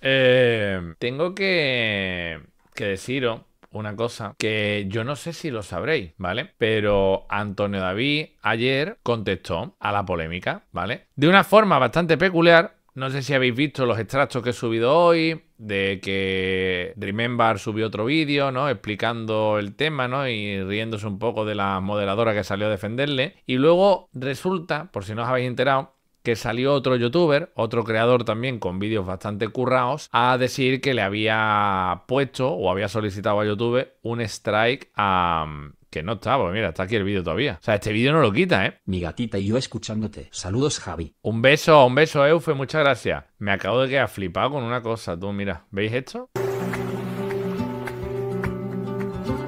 Em, tengo que, deciros una cosa que yo no sé si lo sabréis, ¿vale? Pero Antonio David ayer contestó a la polémica, ¿vale? De una forma bastante peculiar. No sé si habéis visto los extractos que he subido hoy, de que Remember subió otro vídeo, ¿no? Explicando el tema, ¿no? Y riéndose un poco de la moderadora que salió a defenderle. Y luego resulta, por si no os habéis enterado, que salió otro youtuber, otro creador también con vídeos bastante currados, a decir que le había puesto o había solicitado a YouTube un strike a... Mm, que no estaba. mira, está aquí el vídeo todavía. O sea, este vídeo no lo quita, ¿eh? Mi gatita y yo escuchándote. Saludos, Javi. Un beso, un beso, Eufe, muchas gracias. Me acabo de quedar flipado con una cosa, tú, mira. ¿Veis esto?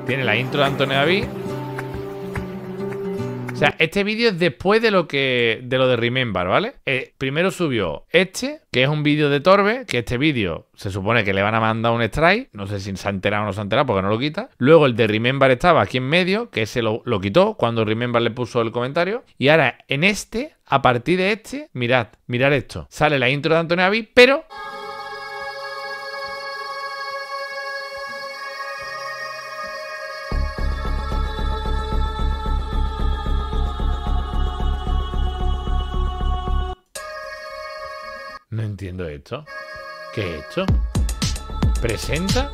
Tiene la intro de Antonio David o sea, este vídeo es después de lo que de lo de Remember, ¿vale? Eh, primero subió este, que es un vídeo de Torbe, que este vídeo se supone que le van a mandar un strike, no sé si se ha enterado o no se ha enterado porque no lo quita. Luego el de Remember estaba aquí en medio, que se lo, quitó cuando Remember le puso el comentario. Y ahora en este, a partir de este, mirad, mirad esto. Sale la intro de Antonio avis pero... esto. ¿Qué es esto? ¿Presenta?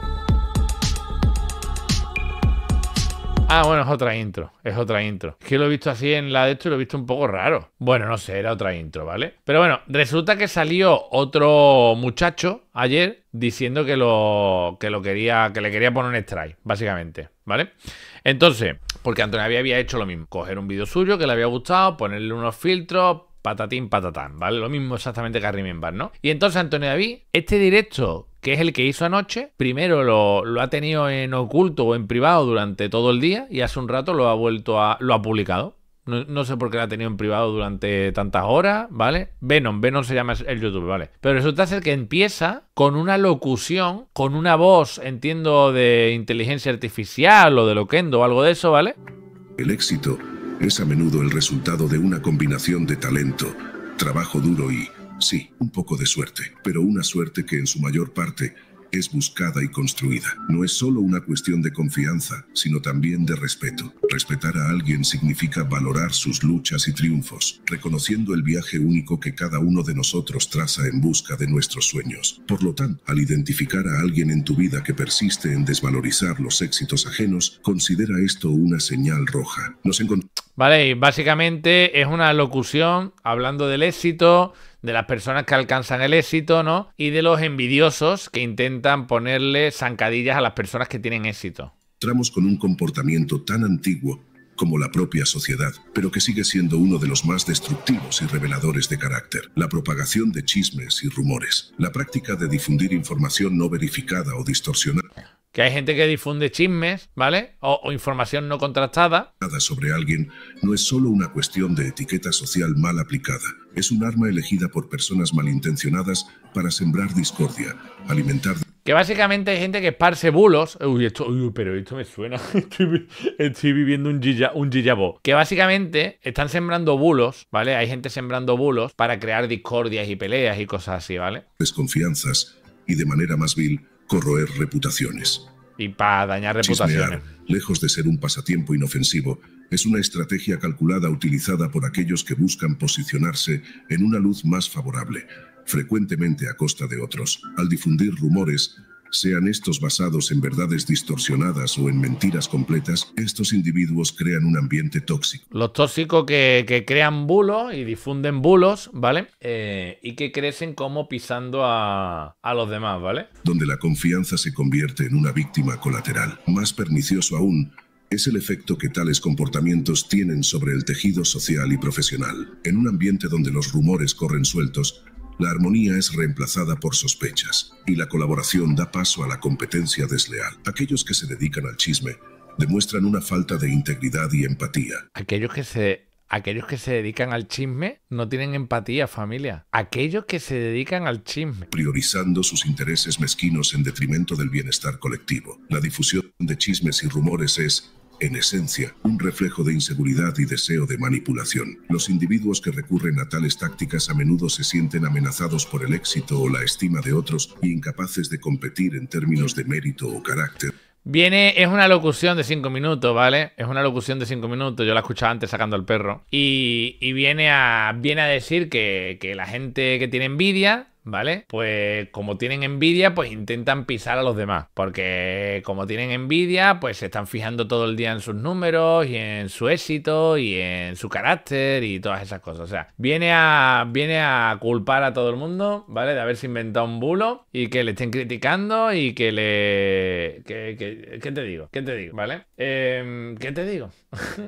Ah, bueno, es otra intro, es otra intro. Es que lo he visto así en la de esto y lo he visto un poco raro. Bueno, no sé, era otra intro, ¿vale? Pero bueno, resulta que salió otro muchacho ayer diciendo que lo, que lo quería, que le quería poner un strike, básicamente, ¿vale? Entonces, porque Antonio había hecho lo mismo, coger un vídeo suyo que le había gustado, ponerle unos filtros, patatín, patatán, ¿vale? Lo mismo exactamente que a ¿no? Y entonces Antonio David, este directo que es el que hizo anoche, primero lo, ha tenido en oculto o en privado durante todo el día y hace un rato lo ha vuelto a, lo ha publicado. No, sé por qué lo ha tenido en privado durante tantas horas, ¿vale? Venom, Venom se llama el YouTube, ¿vale? Pero resulta ser que empieza con una locución, con una voz, entiendo, de inteligencia artificial o de loquendo o algo de eso, ¿vale? El éxito es a menudo el resultado de una combinación de talento, trabajo duro y, sí, un poco de suerte, pero una suerte que en su mayor parte es buscada y construida. No es solo una cuestión de confianza, sino también de respeto. Respetar a alguien significa valorar sus luchas y triunfos, reconociendo el viaje único que cada uno de nosotros traza en busca de nuestros sueños. Por lo tanto, al identificar a alguien en tu vida que persiste en desvalorizar los éxitos ajenos, considera esto una señal roja. vale, básicamente es una locución hablando del éxito de las personas que alcanzan el éxito, ¿no? Y de los envidiosos que intentan ponerle zancadillas a las personas que tienen éxito. Entramos con un comportamiento tan antiguo como la propia sociedad, pero que sigue siendo uno de los más destructivos y reveladores de carácter, la propagación de chismes y rumores, la práctica de difundir información no verificada o distorsionada que hay gente que difunde chismes, ¿vale? O, información no contrastada. Sobre alguien no es solo una cuestión de etiqueta social mal aplicada, es un arma elegida por personas malintencionadas para sembrar discordia, alimentar... Que básicamente hay gente que esparce bulos. Uy, esto, pero esto me suena. Estoy, viviendo un, gilla, un Que básicamente están sembrando bulos, ¿vale? Hay gente sembrando bulos para crear discordias y peleas y cosas así, ¿vale? Desconfianzas y de manera más vil corroer reputaciones. Y para dañar reputaciones. lejos de ser un pasatiempo inofensivo, es una estrategia calculada utilizada por aquellos que buscan posicionarse en una luz más favorable, frecuentemente a costa de otros, al difundir rumores sean estos basados en verdades distorsionadas o en mentiras completas, estos individuos crean un ambiente tóxico. Los tóxicos que, crean bulos y difunden bulos, ¿vale? Eh, y que crecen como pisando a, a los demás, ¿vale? Donde la confianza se convierte en una víctima colateral. Más pernicioso aún, es el efecto que tales comportamientos tienen sobre el tejido social y profesional. En un ambiente donde los rumores corren sueltos, la armonía es reemplazada por sospechas y la colaboración da paso a la competencia desleal. Aquellos que se dedican al chisme demuestran una falta de integridad y empatía. Aquellos que se aquellos que se dedican al chisme no tienen empatía, familia. Aquellos que se dedican al chisme. Priorizando sus intereses mezquinos en detrimento del bienestar colectivo. La difusión de chismes y rumores es en esencia, un reflejo de inseguridad y deseo de manipulación. Los individuos que recurren a tales tácticas a menudo se sienten amenazados por el éxito o la estima de otros y incapaces de competir en términos de mérito o carácter. Viene, es una locución de cinco minutos, ¿vale? Es una locución de cinco minutos, yo la escuchaba antes sacando al perro. Y, viene, a, viene a decir que la gente que tiene envidia ¿vale? Pues como tienen envidia, pues intentan pisar a los demás, porque como tienen envidia, pues se están fijando todo el día en sus números y en su éxito y en su carácter y todas esas cosas. O sea, viene a, viene a culpar a todo el mundo, ¿vale? De haberse inventado un bulo y que le estén criticando y que le... ¿Qué, te digo? ¿Qué te digo? ¿Vale? Em, ¿Qué te digo?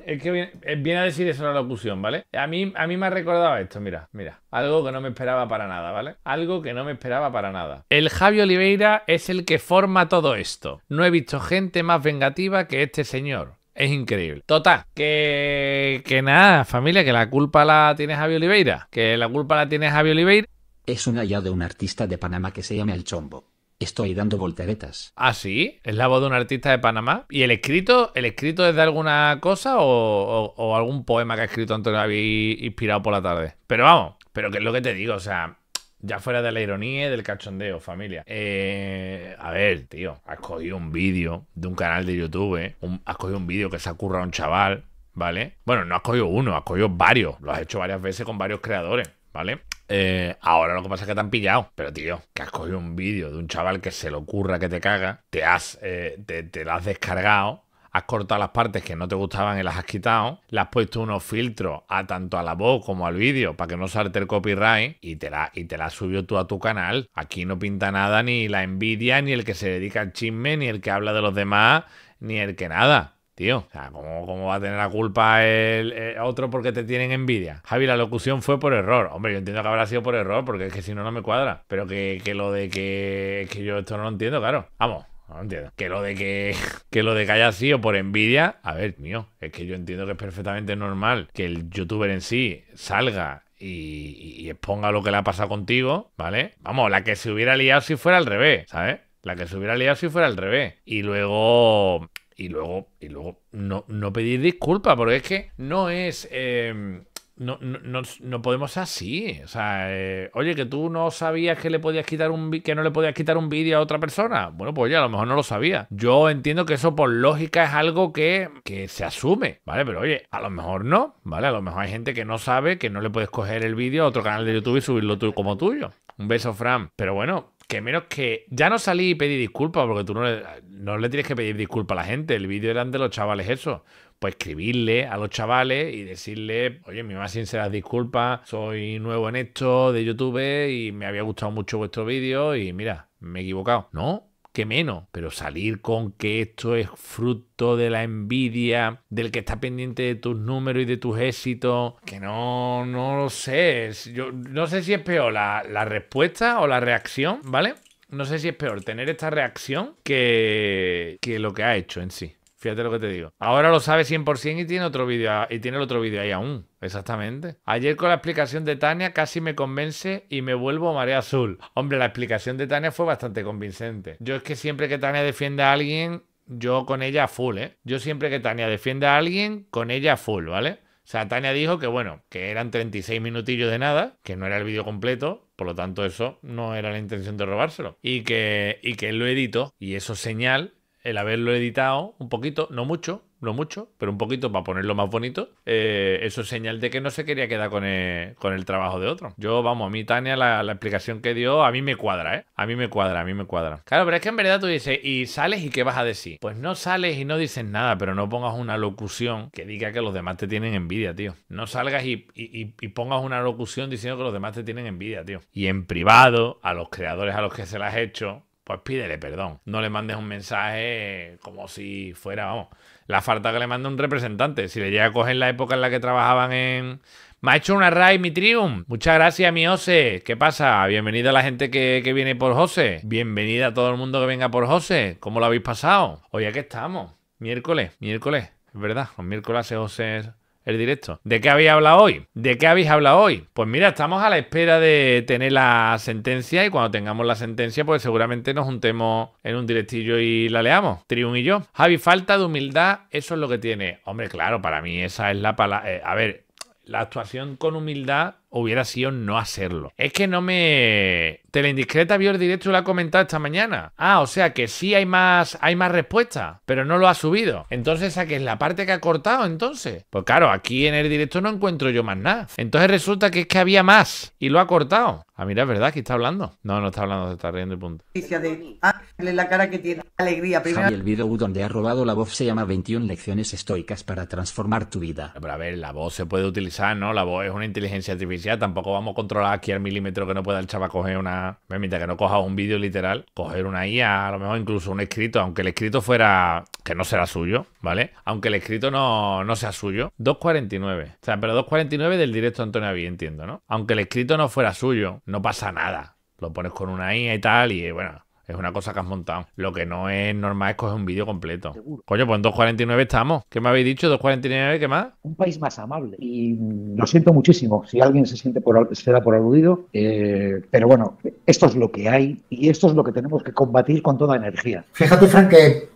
es que eh, viene, a decir eso la locución, ¿vale? A mí, a mí me ha recordado esto, mira, mira. Algo que no me esperaba para nada, ¿vale? Algo que no me esperaba para nada. El Javi Oliveira es el que forma todo esto. No he visto gente más vengativa que este señor. Es increíble. Total, que, que nada, familia, que la culpa la tiene Javi Oliveira. Que la culpa la tiene Javi Oliveira. Es un hallado de un artista de Panamá que se llama El Chombo. Estoy dando volteretas. ¿Ah, sí? ¿Es la voz de un artista de Panamá? ¿Y el escrito, el escrito es de alguna cosa o, algún poema que ha escrito Antonio habéis inspirado por la tarde? Pero vamos, pero que es lo que te digo, o sea, ya fuera de la ironía y del cachondeo, familia. Eh, a ver, tío, has cogido un vídeo de un canal de YouTube, ¿eh? has cogido un vídeo que se ha currado un chaval, ¿vale? Bueno, no has cogido uno, has cogido varios, lo has hecho varias veces con varios creadores. ¿vale? Eh, ahora lo que pasa es que te han pillado. Pero, tío, que has cogido un vídeo de un chaval que se le ocurra que te caga, te, has, eh, te, lo has descargado, has cortado las partes que no te gustaban y las has quitado, le has puesto unos filtros a tanto a la voz como al vídeo para que no salte el copyright y te la y te la tú a tu canal. Aquí no pinta nada ni la envidia ni el que se dedica al chisme ni el que habla de los demás ni el que nada tío. O sea, ¿cómo, va a tener la culpa el, otro porque te tienen envidia? Javi, la locución fue por error. Hombre, yo entiendo que habrá sido por error, porque es que si no, no me cuadra. Pero que, lo de que, que yo esto no lo entiendo, claro. Vamos. No entiendo. Que lo de que, que lo de que haya sido por envidia, a ver, mío, es que yo entiendo que es perfectamente normal que el youtuber en sí salga y, y exponga lo que le ha pasado contigo, ¿vale? Vamos, la que se hubiera liado si fuera al revés, ¿sabes? La que se hubiera liado si fuera al revés. Y luego, y luego, y luego no, pedir disculpas, porque es que no es... Em, no, no, no, podemos así. O sea, eh, oye, que tú no sabías que le podías quitar un que no le podías quitar un vídeo a otra persona. Bueno, pues ya a lo mejor no lo sabía. Yo entiendo que eso por lógica es algo que, que se asume, ¿vale? Pero oye, a lo mejor no, ¿vale? A lo mejor hay gente que no sabe que no le puedes coger el vídeo a otro canal de YouTube y subirlo tú como tuyo. Un beso, Fran. Pero bueno, que menos que. Ya no salí y pedí disculpas, porque tú no le, tienes que pedir disculpas a la gente. El vídeo era de los chavales, eso. Pues escribirle a los chavales y decirle, oye, mi más sinceras disculpas, soy nuevo en esto de YouTube y me había gustado mucho vuestro vídeo y mira, me he equivocado. No, que menos, pero salir con que esto es fruto de la envidia, del que está pendiente de tus números y de tus éxitos, que no, no lo sé, yo no sé si es peor la, respuesta o la reacción, ¿vale? No sé si es peor tener esta reacción que, que lo que ha hecho en sí. Fíjate lo que te digo. Ahora lo sabe 100% y tiene otro y tiene el otro vídeo ahí aún. Exactamente. Ayer con la explicación de Tania casi me convence y me vuelvo marea azul. Hombre, la explicación de Tania fue bastante convincente. Yo es que siempre que Tania defiende a alguien, yo con ella full, ¿eh? Yo siempre que Tania defiende a alguien, con ella full, ¿vale? O sea, Tania dijo que bueno, que eran 36 minutillos de nada, que no era el vídeo completo, por lo tanto eso no era la intención de robárselo. Y que, y que él lo editó y eso señal el haberlo editado un poquito, no mucho, no mucho, pero un poquito para ponerlo más bonito, eh, eso es señal de que no se quería quedar con el, trabajo de otro. Yo, vamos, a mí Tania, la, explicación que dio, a mí me cuadra, ¿eh? A mí me cuadra, a mí me cuadra. Claro, pero es que en verdad tú dices, ¿y sales y qué vas a decir? Pues no sales y no dices nada, pero no pongas una locución que diga que los demás te tienen envidia, tío. No salgas y, y pongas una locución diciendo que los demás te tienen envidia, tío. Y en privado, a los creadores a los que se las has hecho, pues pídele perdón. No le mandes un mensaje como si fuera, vamos, la falta que le manda un representante. Si le llega a coger la época en la que trabajaban en... Me ha hecho una raid mi Trium. Muchas gracias, mi Jose. ¿Qué pasa? Bienvenida a la gente que, viene por Jose. Bienvenida a todo el mundo que venga por Jose. ¿Cómo lo habéis pasado? Hoy aquí estamos. Miércoles, miércoles. Es verdad, los miércoles hace José el directo. ¿De qué habéis hablado hoy? ¿De qué habéis hablado hoy? Pues mira, estamos a la espera de tener la sentencia y cuando tengamos la sentencia, pues seguramente nos juntemos en un directillo y la leamos, Triun y yo. Javi, falta de humildad, eso es lo que tiene. Hombre, claro, para mí esa es la palabra... Eh, a ver, la actuación con humildad hubiera sido no hacerlo. Es que no me indiscreta vio el directo y lo ha comentado esta mañana. Ah, o sea que sí hay más, hay más respuesta, pero no lo ha subido. Entonces, ¿a qué es la parte que ha cortado entonces? Pues claro, aquí en el directo no encuentro yo más nada. Entonces resulta que es que había más y lo ha cortado. Ah, mira, es verdad que está hablando. No, no está hablando, se está riendo y punto. De Ángel la cara que tiene alegría. Primero... Y el video donde ha robado la voz se llama 21 lecciones estoicas para transformar tu vida. Pero a ver, la voz se puede utilizar, ¿no? La voz es una inteligencia artificial. Tampoco vamos a controlar aquí al milímetro que no pueda el chaval coger una me pues Mientras que no coja un vídeo literal, coger una IA, a lo mejor incluso un escrito, aunque el escrito fuera. que no será suyo, ¿vale? Aunque el escrito no, sea suyo. 2.49. O sea, pero 2.49 del directo Antonio Aví, entiendo, ¿no? Aunque el escrito no fuera suyo, no pasa nada. Lo pones con una IA y tal, y bueno, es una cosa que has montado. Lo que no es normal es coger un vídeo completo. Coño, pues en 2.49 estamos. ¿Qué me habéis dicho? ¿2.49? ¿Qué más? Un país más amable. Y lo siento muchísimo si alguien se siente por, da por aludido. Eh, pero bueno, esto es lo que hay y esto es lo que tenemos que combatir con toda energía. Fíjate, Frank, que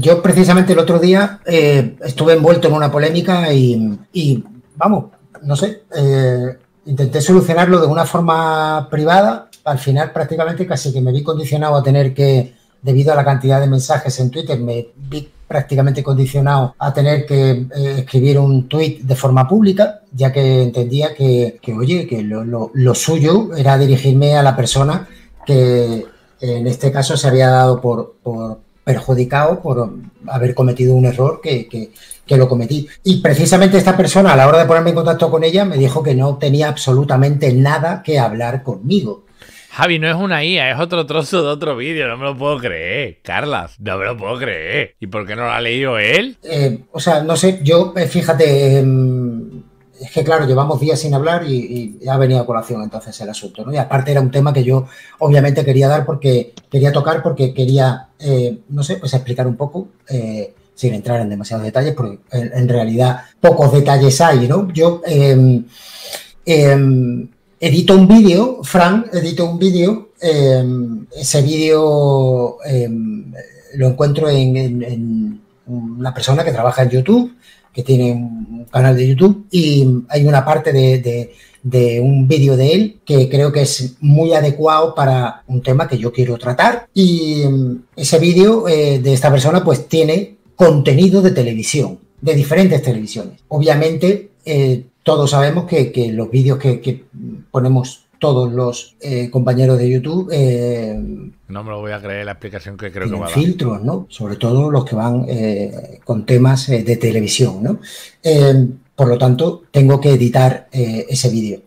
yo precisamente el otro día eh, estuve envuelto en una polémica y, vamos, no sé, eh, intenté solucionarlo de una forma privada al final prácticamente casi que me vi condicionado a tener que, debido a la cantidad de mensajes en Twitter, me vi prácticamente condicionado a tener que eh, escribir un tweet de forma pública, ya que entendía que, oye, que lo, suyo era dirigirme a la persona que en este caso se había dado por, perjudicado por haber cometido un error que, que, lo cometí. Y precisamente esta persona, a la hora de ponerme en contacto con ella, me dijo que no tenía absolutamente nada que hablar conmigo. Javi, no es una IA, es otro trozo de otro vídeo, no me lo puedo creer. Carlas, no me lo puedo creer. ¿Y por qué no lo ha leído él? Eh, o sea, no sé, yo, eh, fíjate, em, es que claro, llevamos días sin hablar y, ha venido a colación entonces el asunto, ¿no? Y aparte era un tema que yo obviamente quería dar porque quería tocar, porque quería, eh, no sé, pues explicar un poco, sin entrar en demasiados detalles, porque en, realidad pocos detalles hay, ¿no? Yo eh, edito un vídeo, Frank edito un vídeo, em, ese vídeo em, lo encuentro en, una persona que trabaja en YouTube, que tiene un canal de YouTube, y hay una parte de, un vídeo de él que creo que es muy adecuado para un tema que yo quiero tratar. Y em, ese vídeo eh, de esta persona pues tiene contenido de televisión, de diferentes televisiones. Obviamente eh, todos sabemos que, los vídeos que, ponemos todos los eh, compañeros de YouTube... Eh, no me lo voy a creer la explicación que creo que va a dar. Filtros, ¿no? Sobre todo los que van eh, con temas de televisión, ¿no? por lo tanto, tengo que editar ese vídeo.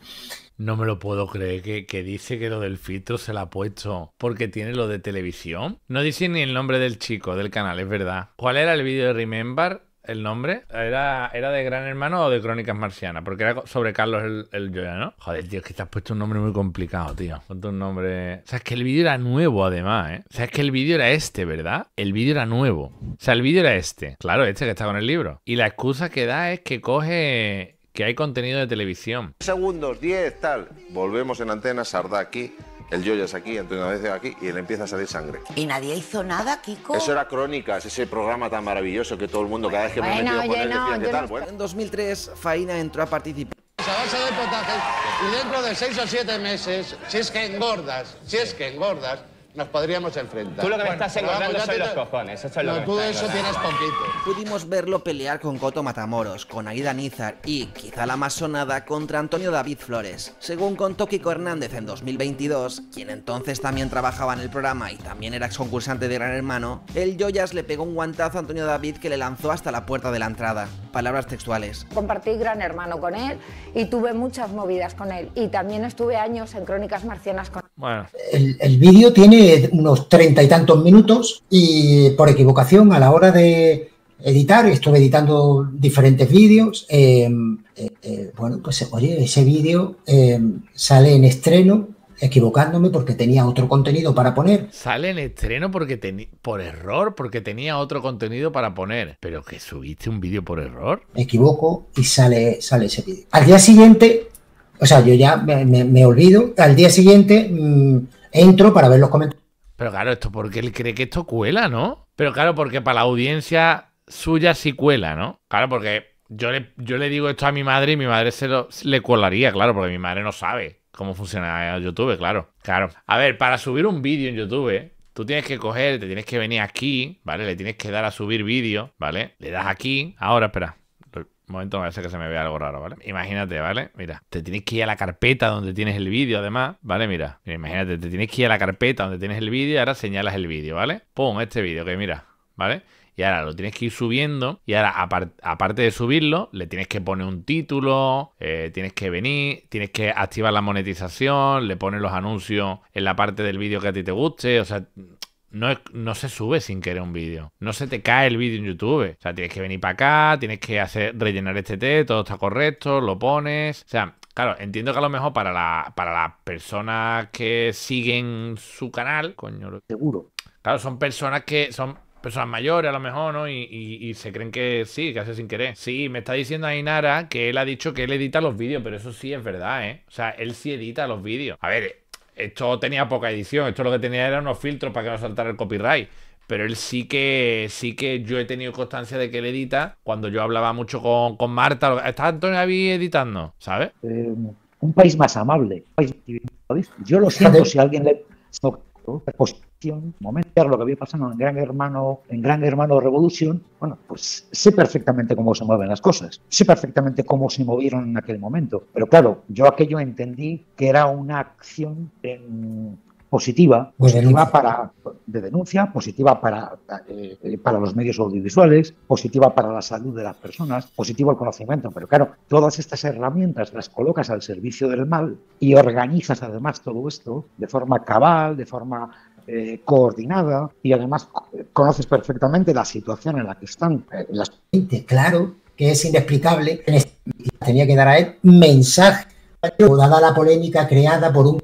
No me lo puedo creer que, que, dice que lo del filtro se lo ha puesto porque tiene lo de televisión. No dice ni el nombre del chico del canal, es verdad. ¿Cuál era el vídeo de Remember? el nombre? ¿Era, de Gran Hermano o de Crónicas Marcianas? Porque era sobre Carlos el, Joya, ¿no? Joder, tío, es que te has puesto un nombre muy complicado, tío. Ponte un nombre. O sea, es que el vídeo era nuevo, además, ¿eh? O sea, es que el vídeo era este, ¿verdad? El vídeo era nuevo. O sea, el vídeo era este. Claro, este que está con el libro. Y la excusa que da es que coge. que hay contenido de televisión. Segundos, diez, tal. Volvemos en antena, Sardá aquí el es aquí, Antonio de aquí, y le empieza a salir sangre. ¿Y nadie hizo nada, Kiko? Eso era Crónicas, ese programa tan maravilloso que todo el mundo cada vez que me he metido con él decía, tal? En 2003, Faina entró a participar. Pues a base de potajes, y dentro de seis o siete meses, si es que engordas, si es que engordas, nos podríamos enfrentar. Tú lo que me estás engordando son los cojones. Eso es tú eso tienes poquito. Pudimos verlo pelear con Coto Matamoros, con Aida Nizar y, quizá la más sonada, contra Antonio David Flores. Según contó Kiko Hernández en 2022, quien entonces también trabajaba en el programa y también era ex concursante de Gran Hermano, el Joyas le pegó un guantazo a Antonio David que le lanzó hasta la puerta de la entrada. Palabras textuales. Compartí Gran Hermano con él y tuve muchas movidas con él. Y también estuve años en Crónicas Marcianas con él. El, vídeo tiene unos treinta y tantos minutos y por equivocación a la hora de editar, estuve editando diferentes vídeos, em, eh, eh, bueno, pues oye, ese vídeo em, sale en estreno equivocándome porque tenía otro contenido para poner. Sale en estreno porque tenía por error, porque tenía otro contenido para poner. Pero que subiste un vídeo por error. Me equivoco y sale, sale ese vídeo. Al día siguiente o sea, yo ya me, olvido. Al día siguiente mm, entro para ver los comentarios. Pero claro, esto porque él cree que esto cuela, ¿no? Pero claro, porque para la audiencia suya sí cuela, ¿no? Claro, porque yo le, yo le digo esto a mi madre y mi madre se lo, le colaría, claro, porque mi madre no sabe cómo funciona YouTube, claro. Claro. A ver, para subir un vídeo en YouTube, tú tienes que coger, te tienes que venir aquí, ¿vale? Le tienes que dar a subir vídeo, ¿vale? Le das aquí. Ahora, espera momento, me parece que se me ve algo raro, ¿vale? Imagínate, ¿vale? Mira, te tienes que ir a la carpeta donde tienes el vídeo, además, ¿vale? Mira, imagínate, te tienes que ir a la carpeta donde tienes el vídeo y ahora señalas el vídeo, ¿vale? Pum, este vídeo, que mira, ¿vale? Y ahora lo tienes que ir subiendo. Y ahora, aparte de subirlo, le tienes que poner un título, eh, tienes que venir, tienes que activar la monetización, le pones los anuncios en la parte del vídeo que a ti te guste. O sea, no, se sube sin querer un vídeo. No se te cae el vídeo en YouTube. O sea, tienes que venir para acá, tienes que hacer rellenar este té, todo está correcto, lo pones. O sea, Claro, entiendo que a lo mejor para, la, para las personas que siguen su canal, coño. Seguro. Claro, son personas que son personas mayores a lo mejor, ¿no? Y, y, se creen que sí, que hace sin querer. Sí, me está diciendo Ainara que él ha dicho que él edita los vídeos, pero eso sí es verdad, ¿eh? O sea, él sí edita los vídeos. A ver, esto tenía poca edición, esto lo que tenía eran unos filtros para que no saltara el copyright. Pero él sí que, sí que yo he tenido constancia de que él edita. Cuando yo hablaba mucho con, Marta, está Antonio Avi editando, ¿sabes? Eh, un país más amable. Yo lo siento si alguien le. Pues, momento, lo que había pasado en Gran Hermano, en Gran Hermano Revolución, bueno, pues sé perfectamente cómo se mueven las cosas, sé perfectamente cómo se movieron en aquel momento, pero claro, yo aquello entendí que era una acción em, positiva, pues positiva para de denuncia, positiva para, eh, eh, para los medios audiovisuales, positiva para la salud de las personas, positivo el conocimiento. Pero claro, todas estas herramientas las colocas al servicio del mal y organizas además todo esto de forma cabal, de forma eh, coordinada y además conoces perfectamente la situación en la que están. Eh, Las... Claro que es inexplicable. Este tenía que dar a él mensaje, dada la polémica creada por un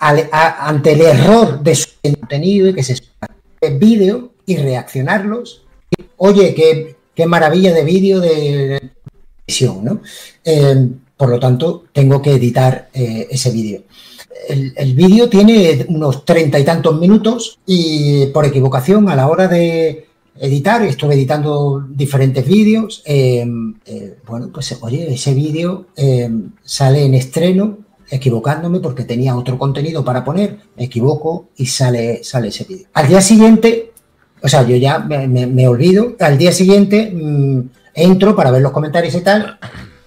ante el error de su contenido y que se el vídeo y reaccionarlos. Oye, qué, qué maravilla de vídeo de visión, eh, por lo tanto, tengo que editar ese vídeo. El, vídeo tiene unos treinta y tantos minutos y por equivocación a la hora de editar, estuve editando diferentes vídeos, em, eh, bueno, pues oye, ese vídeo em, sale en estreno equivocándome porque tenía otro contenido para poner, me equivoco y sale, sale ese vídeo. Al día siguiente, o sea, yo ya me, olvido, al día siguiente mm, entro para ver los comentarios y tal,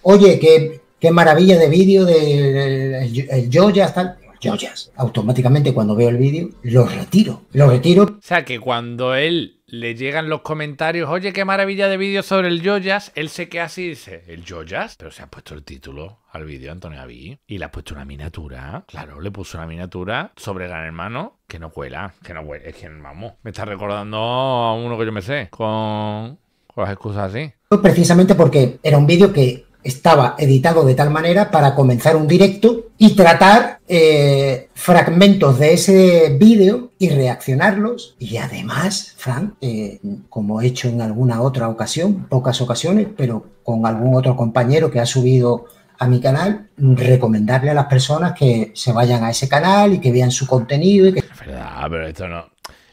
oye, que qué maravilla de vídeo del Joyas, tal. Joyas. Automáticamente cuando veo el vídeo, lo retiro. Lo retiro. O sea, que cuando él le llegan los comentarios, oye, qué maravilla de vídeo sobre el Joyas, él se queda así y dice, ¿el Joyas? Pero se ha puesto el título al vídeo Antonio Aví y le ha puesto una miniatura. Claro, le puso una miniatura sobre Gran Hermano que no cuela, que no cuela. Es que, vamos, me está recordando a uno que yo me sé, con, con las excusas así. Pues precisamente porque era un vídeo que estaba editado de tal manera para comenzar un directo y tratar eh, fragmentos de ese vídeo y reaccionarlos. Y además, Fran eh, como he hecho en alguna otra ocasión, pocas ocasiones, pero con algún otro compañero que ha subido a mi canal, recomendarle a las personas que se vayan a ese canal y que vean su contenido. pero esto no.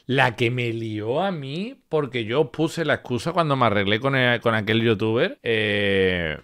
La que me lió a mí, porque yo puse la excusa cuando me arreglé con, con aquel youtuber, eh,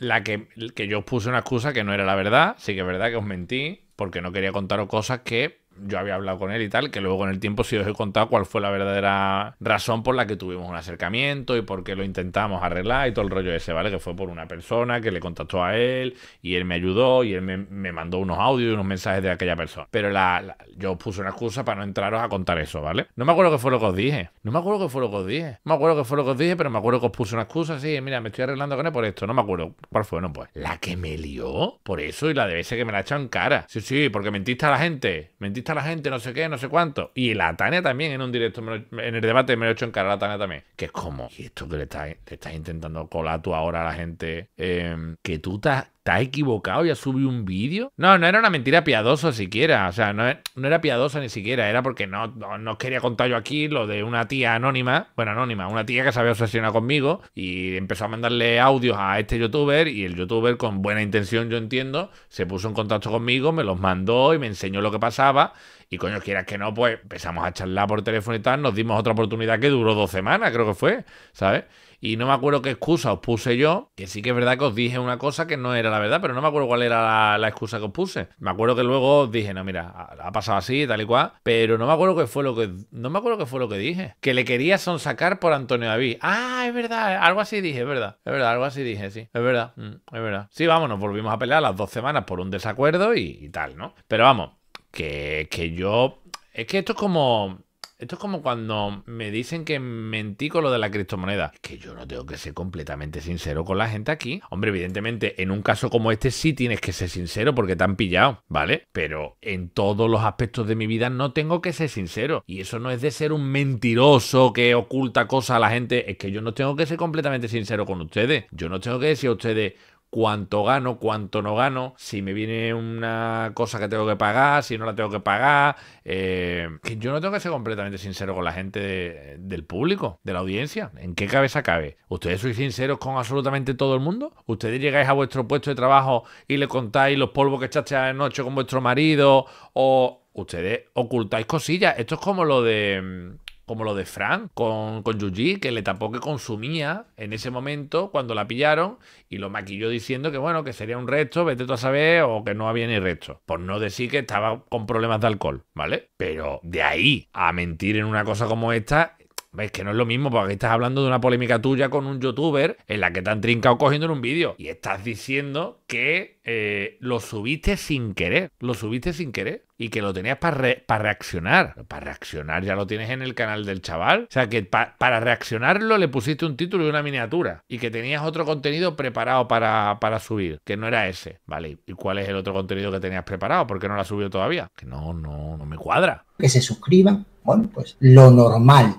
la que, que yo os puse una excusa que no era la verdad, sí que es verdad que os mentí, porque no quería contaros cosas que yo había hablado con él y tal, que luego en el tiempo sí os he contado cuál fue la verdadera razón por la que tuvimos un acercamiento y por qué lo intentamos arreglar y todo el rollo ese, ¿vale? Que fue por una persona que le contactó a él y él me ayudó y él me, mandó unos audios y unos mensajes de aquella persona. Pero la, yo os puse una excusa para no entraros a contar eso, ¿vale? No me acuerdo qué fue lo que os dije. No me acuerdo qué fue lo que os dije. No me acuerdo qué fue lo que os dije, pero me acuerdo que os puse una excusa así, mira, me estoy arreglando con él por esto. No me acuerdo cuál fue, no, pues. La que me lió por eso y la de ese que me la ha echado en cara. Sí, sí, porque mentiste a la gente. Mentiste a la gente, no sé qué, no sé cuánto. Y la Tania también en un directo, en el debate me lo he hecho encarar a la Tania también. Que es como, ¿y esto que le estás, intentando colar tú ahora a la gente? Em, que tú estás estás equivocado, ya subí un vídeo. No, no era una mentira piadosa siquiera, o sea, no, era piadosa ni siquiera, era porque no, no, no, quería contar yo aquí lo de una tía anónima, bueno, anónima, una tía que se había obsesionado conmigo y empezó a mandarle audios a este youtuber y el youtuber con buena intención, yo entiendo, se puso en contacto conmigo, me los mandó y me enseñó lo que pasaba y coño, quieras que no, pues empezamos a charlar por teléfono y tal, nos dimos otra oportunidad que duró dos semanas, creo que fue, ¿sabes? Y no me acuerdo qué excusa os puse yo, que sí que es verdad que os dije una cosa que no era la verdad, pero no me acuerdo cuál era la, excusa que os puse. Me acuerdo que luego os dije, no, mira, ha pasado así, tal y cual, pero no me acuerdo qué fue lo que no me acuerdo qué fue lo que dije, que le quería sonsacar por Antonio David. Ah, es verdad, eh, algo así dije, es verdad. Es verdad, algo así dije, sí. Es verdad, mm, es verdad. Sí, vamos, nos volvimos a pelear las dos semanas por un desacuerdo y, tal, ¿no? Pero vamos, que, que yo es que esto es como esto es como cuando me dicen que mentí con lo de la criptomoneda. Que yo no tengo que ser completamente sincero con la gente aquí. Hombre, evidentemente, en un caso como este sí tienes que ser sincero porque te han pillado, ¿vale? Pero en todos los aspectos de mi vida no tengo que ser sincero. Y eso no es de ser un mentiroso que oculta cosas a la gente. Es que yo no tengo que ser completamente sincero con ustedes. Yo no tengo que decir a ustedes, cuánto gano, cuánto no gano, si me viene una cosa que tengo que pagar, si no la tengo que pagar. Eh, yo no tengo que ser completamente sincero con la gente del público, de la audiencia. ¿En qué cabeza cabe? ¿Ustedes sois sinceros con absolutamente todo el mundo? ¿Ustedes llegáis a vuestro puesto de trabajo y le contáis los polvos que echaste noche con vuestro marido? ¿O ustedes ocultáis cosillas? Esto es como lo de mm, como lo de Frank con, con Yuji, que le tapó que consumía en ese momento cuando la pillaron y lo maquilló diciendo que bueno, que sería un resto, vete tú a saber, o que no había ni resto. Por no decir que estaba con problemas de alcohol, ¿vale? Pero de ahí a mentir en una cosa como esta es que no es lo mismo, porque estás hablando de una polémica tuya con un youtuber en la que te han trincado cogiendo en un vídeo. Y estás diciendo que eh, lo subiste sin querer. Lo subiste sin querer. Y que lo tenías para reaccionar. Para reaccionar ya lo tienes en el canal del chaval. O sea que para reaccionarlo le pusiste un título y una miniatura. Y que tenías otro contenido preparado para, subir. Que no era ese. Vale. ¿Y cuál es el otro contenido que tenías preparado? ¿Por qué no lo has subido todavía? Que no, no, no me cuadra. Que se suscriban. Bueno, pues lo normal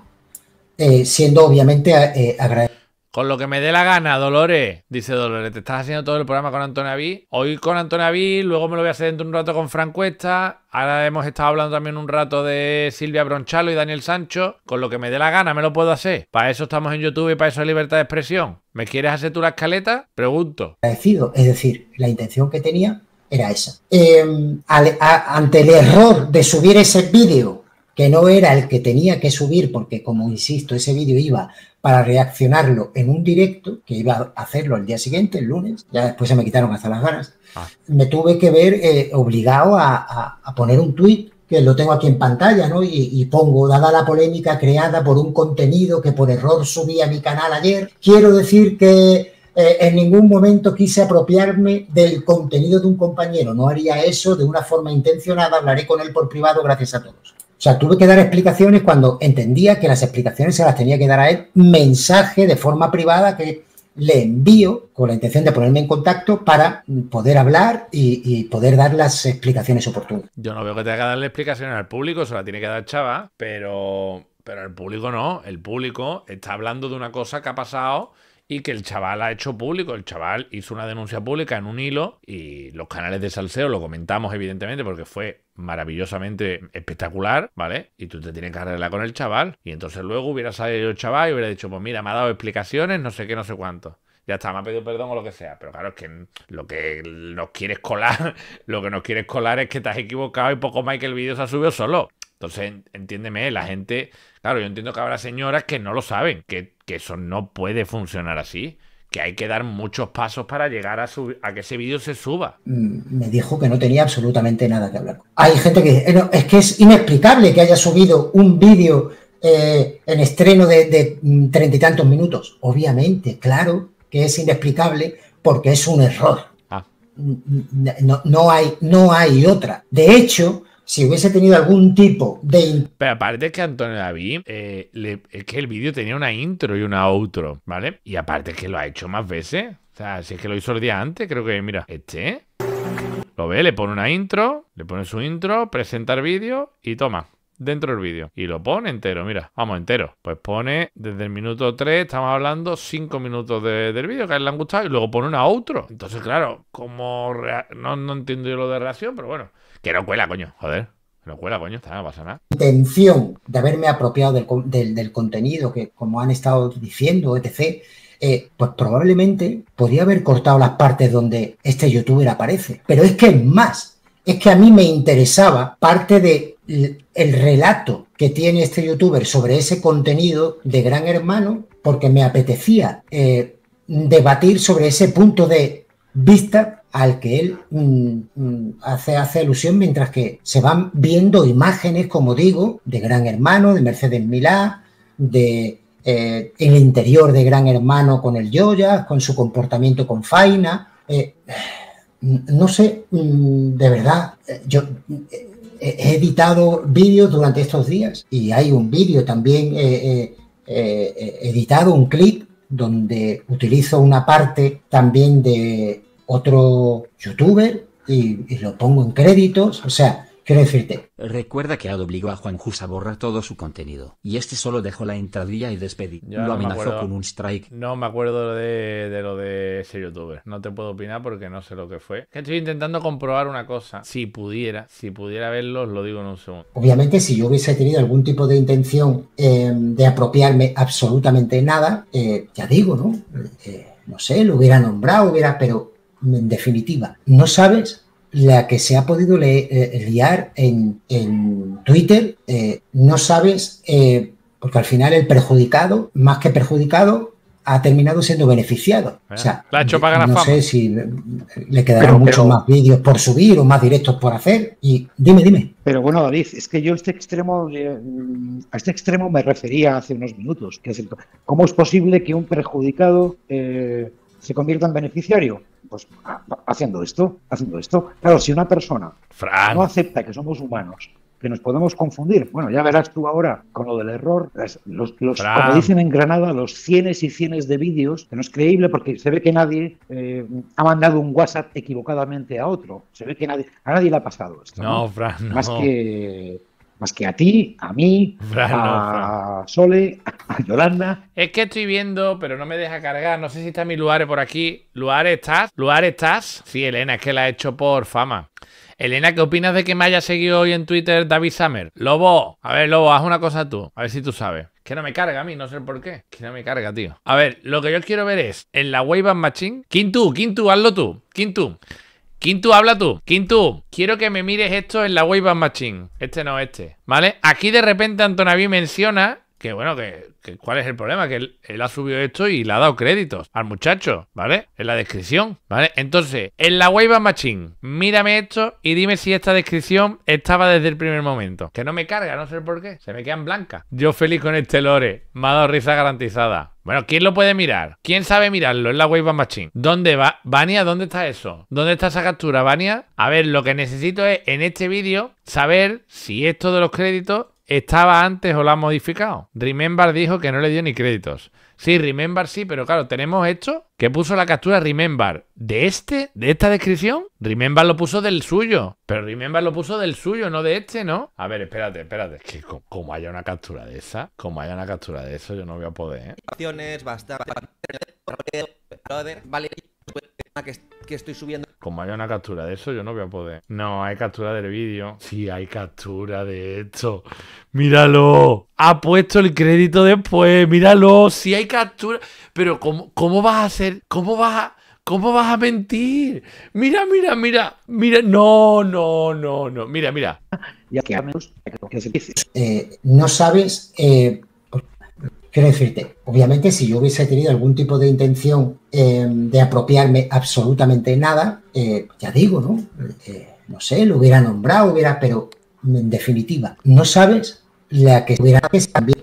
eh, siendo obviamente eh, agradecido. Con lo que me dé la gana, Dolores, dice Dolores, te estás haciendo todo el programa con Antonia Ví Hoy con Antonia Ví, luego me lo voy a hacer dentro de un rato con Fran Cuesta. Ahora hemos estado hablando también un rato de Silvia Bronchalo y Daniel Sancho. Con lo que me dé la gana, me lo puedo hacer. Para eso estamos en YouTube y para eso es libertad de expresión. ¿Me quieres hacer tú la escaleta? Pregunto. Agradecido, es decir, la intención que tenía era esa. Eh, ante el error de subir ese vídeo que no era el que tenía que subir, porque como insisto, ese vídeo iba para reaccionarlo en un directo, que iba a hacerlo el día siguiente, el lunes, ya después se me quitaron hasta las ganas, ah. me tuve que ver eh, obligado a, poner un tuit que lo tengo aquí en pantalla, ¿no? Y, pongo, dada la polémica creada por un contenido que por error subí a mi canal ayer, quiero decir que eh, en ningún momento quise apropiarme del contenido de un compañero, no haría eso de una forma intencionada, hablaré con él por privado, gracias a todos. O sea, tuve que dar explicaciones cuando entendía que las explicaciones se las tenía que dar a él, mensaje de forma privada que le envío con la intención de ponerme en contacto para poder hablar y, poder dar las explicaciones oportunas. Yo no veo que tenga que darle explicaciones al público, se la tiene que dar Chava, pero, pero el público no, el público está hablando de una cosa que ha pasado y que el chaval ha hecho público. El chaval hizo una denuncia pública en un hilo y los canales de salseo lo comentamos, evidentemente, porque fue maravillosamente espectacular, ¿vale? Y tú te tienes que arreglar con el chaval. Y entonces luego hubiera salido el chaval y hubiera dicho, pues mira, me ha dado explicaciones, no sé qué, no sé cuánto ya está, me ha pedido perdón o lo que sea. Pero claro, es que lo que nos quieres colar, lo que nos quieres colar es que te has equivocado y poco más que el vídeo se ha subido solo. Entonces, entiéndeme, la gente Claro, yo entiendo que habrá señoras que no lo saben, que, eso no puede funcionar así que hay que dar muchos pasos para llegar a, a que ese vídeo se suba. Mm, me dijo que no tenía absolutamente nada que hablar. Hay gente que dice, eh, es que es inexplicable que haya subido un vídeo eh, en estreno de mm, treinta y tantos minutos. Obviamente, claro que es inexplicable porque es un error. Ah. Mm, hay, no hay otra. De hecho, si hubiese tenido algún tipo de... Pero aparte que Antonio David, eh, es que el vídeo tenía una intro y una outro, ¿vale? Y aparte es que lo ha hecho más veces. O sea, si es que lo hizo el día antes, creo que, mira, este... Lo ve, le pone una intro, le pone su intro, presentar vídeo y toma dentro del vídeo. Y lo pone entero, mira, vamos, entero. Pues pone desde el minuto 3, estamos hablando 5 minutos del vídeo que a él le han gustado y luego pone una otro. Entonces, claro, como no, no entiendo yo lo de reacción, pero bueno. Que no cuela, coño, joder. No cuela, coño, está, no pasa nada. Intención de haberme apropiado del, contenido que, como han estado diciendo, etc., eh, pues probablemente podría haber cortado las partes donde este youtuber aparece. Pero es que es más, es que a mí me interesaba parte de el relato que tiene este youtuber sobre ese contenido de Gran Hermano, porque me apetecía eh, debatir sobre ese punto de vista al que él hace, hace alusión mientras que se van viendo imágenes, como digo, de Gran Hermano, de Mercedes Milá, de eh, el interior de Gran Hermano con el Yoya, con su comportamiento con Faina. Eh, no sé, mm, de verdad, eh, yo he editado vídeos durante estos días y hay un vídeo también editado, un clip donde utilizo una parte también de otro youtuber y, lo pongo en créditos. O sea, Quiero decirte. Recuerda que ha obligó a Juan Jus a borrar todo su contenido. Y este solo dejó la entradilla y despedí. lo amenazó con un strike. No me acuerdo de, lo de ese youtuber. No te puedo opinar porque no sé lo que fue. estoy intentando comprobar una cosa. Si pudiera, si pudiera verlo, os lo digo en un segundo. Obviamente, si yo hubiese tenido algún tipo de intención em, de apropiarme absolutamente nada, eh, ya digo, ¿no? Eh, no sé, lo hubiera nombrado, hubiera, pero en definitiva. No sabes la que se ha podido eh, liar en, Twitter, eh, no sabes, eh, porque al final el perjudicado, más que perjudicado, ha terminado siendo beneficiado. O sea, no sé si le quedarán muchos más vídeos por subir o más directos por hacer. Y dime, dime. Pero bueno, David, es que yo este extremo, a este extremo me refería hace unos minutos. Que es ¿Cómo es posible que un perjudicado se convierta en beneficiario? pues haciendo esto, haciendo esto. Claro, si una persona no acepta que somos humanos, que nos podemos confundir. Bueno, ya verás tú ahora con lo del error, los, como dicen en Granada, los cienes y cienes de vídeos, que no es creíble porque se ve que nadie eh, ha mandado un WhatsApp equivocadamente a otro. Se ve que a nadie le ha pasado esto. No, ¿no? Fran, no. Más que más que a ti, a mí, a Sole, a Yolanda. Es que estoy viendo, pero no me deja cargar. No sé si está mi Luare por aquí. Luare, ¿estás? Luare, ¿estás? Sí, Elena, es que la he hecho por fama. Elena, ¿qué opinas de que me haya seguido hoy en Twitter David Summer? Lobo, a ver, Lobo, haz una cosa tú, a ver si tú sabes. Que no me carga a mí, no sé por qué. Que no me carga, tío. A ver, lo que yo quiero ver es, en la Wave Machine, ¿Quién tú? hazlo tú, tú? Quintu, habla tú. Quintu, quiero que me mires esto en la Wayback Machine. Este no, este. ¿Vale? Aquí de repente Antonaví menciona que, bueno, que, cuál es el problema, que él, ha subido esto y le ha dado créditos al muchacho, ¿vale? En la descripción, ¿vale? Entonces, en la Wayback Machine, mírame esto y dime si esta descripción estaba desde el primer momento. Que no me carga, no sé por qué. Se me quedan blancas. Yo feliz con este lore. Me ha dado risa garantizada. Bueno, ¿quién lo puede mirar? ¿Quién sabe mirarlo? Es la Wave Machine. ¿Dónde va? Vania, ¿dónde está eso? ¿Dónde está esa captura, Vania? A ver, lo que necesito es en este vídeo saber si esto de los créditos estaba antes o la ha modificado. Remember dijo que no le dio ni créditos. Sí, Remember sí, pero claro, tenemos esto que puso la captura Remember de este, de esta descripción. Remember lo puso del suyo, pero Remember lo puso del suyo, no de este, ¿no? A ver, espérate, espérate. Es que como haya una captura de esa, como haya una captura de eso, yo no voy a poder. ¿eh? que, estoy subiendo. Como haya una captura de eso, yo no voy a poder. No, hay captura del vídeo. Sí, hay captura de esto. Míralo. Ha puesto el crédito después. Míralo. Sí hay captura. Pero ¿cómo, cómo vas a hacer? ¿Cómo vas a...? ¿Cómo vas a mentir? Mira, mira, mira, mira. No, no, no, no. Mira, mira. Eh, no sabes eh, Quiero decirte, obviamente si yo hubiese tenido algún tipo de intención em, de apropiarme absolutamente nada, eh, ya digo, ¿no? Eh, no sé, lo hubiera nombrado, hubiera, pero en definitiva, no sabes la que hubiera también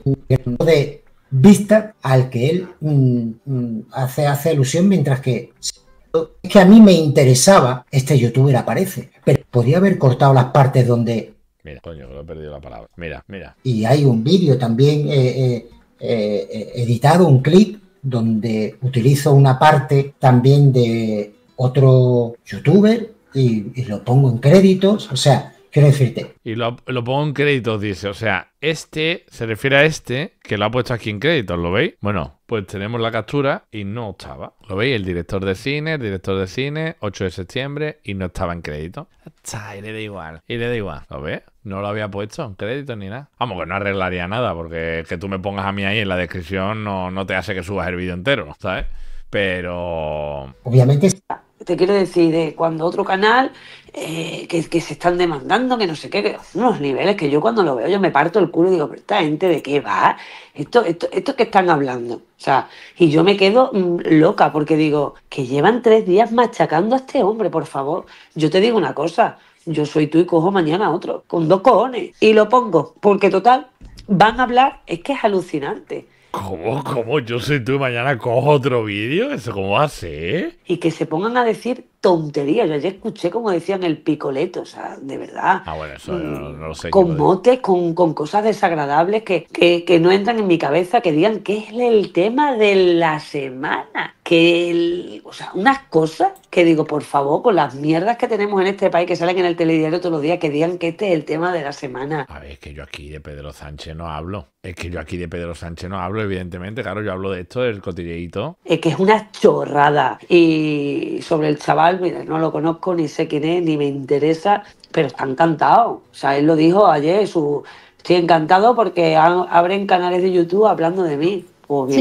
de vista al que él mm, mm, hace, hace alusión, mientras que es que a mí me interesaba, este youtuber aparece, pero podría haber cortado las partes donde... Mira, coño, lo he perdido la palabra. Mira, mira. Y hay un vídeo también... Eh, eh, eh, editado un clip donde utilizo una parte también de otro youtuber y, lo pongo en créditos, o sea, quiero decirte. Y lo, lo, pongo en créditos, dice, o sea, este se refiere a este que lo ha puesto aquí en créditos, ¿lo veis? Bueno, pues tenemos la captura y no estaba. ¿Lo veis? El director de cine, el director de cine, 8 de septiembre y no estaba en crédito. Está, y le da igual, y le da igual. ¿Lo ves? No lo había puesto en crédito ni nada. Vamos, que pues no arreglaría nada, porque que tú me pongas a mí ahí en la descripción no, no te hace que subas el vídeo entero, ¿sabes? Pero... Obviamente está te quiero decir, de cuando otro canal eh, que, se están demandando, que no sé qué, que unos niveles que yo cuando lo veo yo me parto el culo y digo, pero esta gente de qué va, esto, esto, que están hablando. O sea, y yo me quedo mm, loca porque digo, que llevan tres días machacando a este hombre, por favor. Yo te digo una cosa, yo soy tú y cojo mañana otro, con dos cojones, y lo pongo, porque total, van a hablar, es que es alucinante. ¿Cómo, cómo? Yo soy tú y mañana cojo otro vídeo. ¿Eso cómo va a ser? Y que se pongan a decir tonterías. Yo ayer escuché como decían el picoleto, o sea, de verdad. Ah, bueno, eso no, lo sé. Con motes, con, cosas desagradables que, que, no entran en mi cabeza, que digan qué es el tema de la semana. Que, o sea, unas cosas que digo, por favor, con las mierdas que tenemos en este país que salen en el telediario todos los días, que digan que este es el tema de la semana. A ver, es que yo aquí de Pedro Sánchez no hablo. Es que yo aquí de Pedro Sánchez no hablo, evidentemente. Claro, yo hablo de esto, del cotilleíto. Es que es una chorrada. Y sobre el chaval, mira, no lo conozco, ni sé quién es, ni me interesa, pero está encantado. O sea, él lo dijo ayer, su... estoy encantado porque abren canales de YouTube hablando de mí. Pues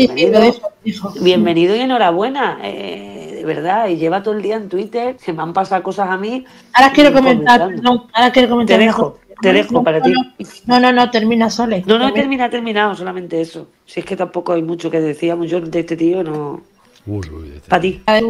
bienvenido. y enhorabuena. Eh, ¿verdad? Y lleva todo el día en Twitter, se me han pasado cosas a mí. Ahora quiero comentar, ahora quiero comentar. Te dejo, te dejo para ti. No, no, no, termina Sole. No, no, termina, terminado, solamente eso. Si es que tampoco hay mucho que decíamos yo de este tío, no. ¿Para ti? De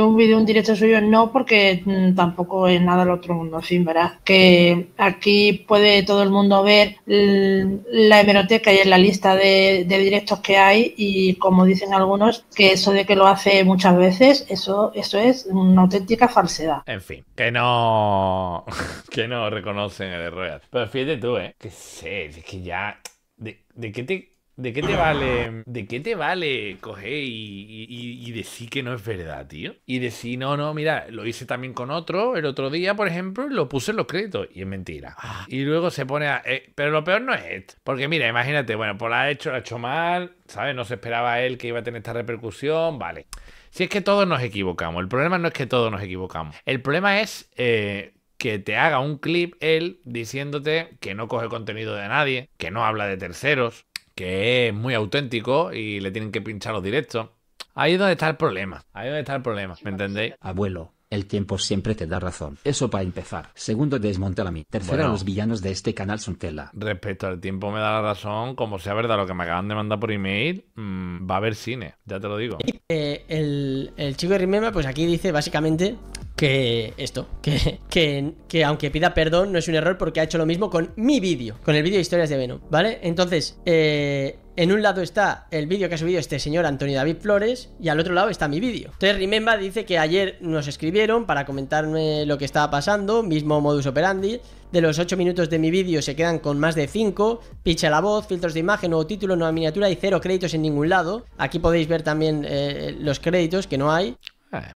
un vídeo, un directo suyo, no, porque mm, tampoco es nada del otro mundo, en fin, Que aquí puede todo el mundo ver la hemeroteca y en la lista de, directos que hay y como dicen algunos, que eso de que lo hace muchas veces, eso, eso es una auténtica falsedad. En fin, que no, que no reconocen el error. Pero fíjate tú, ¿eh? Que sé, es que ya... ¿De, de qué te ¿De qué te vale, de qué te vale coger y, decir que no es verdad, tío? Y decir, no, no, mira, lo hice también con otro, el otro día, por ejemplo, lo puse en los créditos y es mentira. Ah. Y luego se pone a... Eh, pero lo peor no es esto. Porque mira, imagínate, bueno, pues la ha hecho, ha hecho mal, ¿sabes? No se esperaba él que iba a tener esta repercusión, vale. Si es que todos nos equivocamos, el problema no es que todos nos equivocamos. El problema es... Eh, que te haga un clip él diciéndote que no coge contenido de nadie, que no habla de terceros, que es muy auténtico y le tienen que pinchar los directos. Ahí es donde está el problema. Ahí es donde está el problema. ¿Me entendéis? Abuelo, el tiempo siempre te da razón. Eso para empezar. Segundo, desmonta a mí. Tercero, los villanos de este canal son tela. Respecto al tiempo me da la razón. Como sea verdad lo que me acaban de mandar por email, mm, va a haber cine. Ya te lo digo. Eh, el, chico de Rimema pues aquí dice básicamente que esto, que, que, que, aunque pida perdón, no es un error porque ha hecho lo mismo con mi vídeo, con el vídeo de historias de Venom, ¿vale? Entonces, eh, en un lado está el vídeo que ha subido este señor Antonio David Flores y al otro lado está mi vídeo. Entonces Rimemba dice que ayer nos escribieron para comentarme lo que estaba pasando, mismo modus operandi. De los 8 minutos de mi vídeo se quedan con más de 5, picha la voz, filtros de imagen, nuevo título, nueva miniatura y cero créditos en ningún lado. Aquí podéis ver también eh, los créditos que no hay.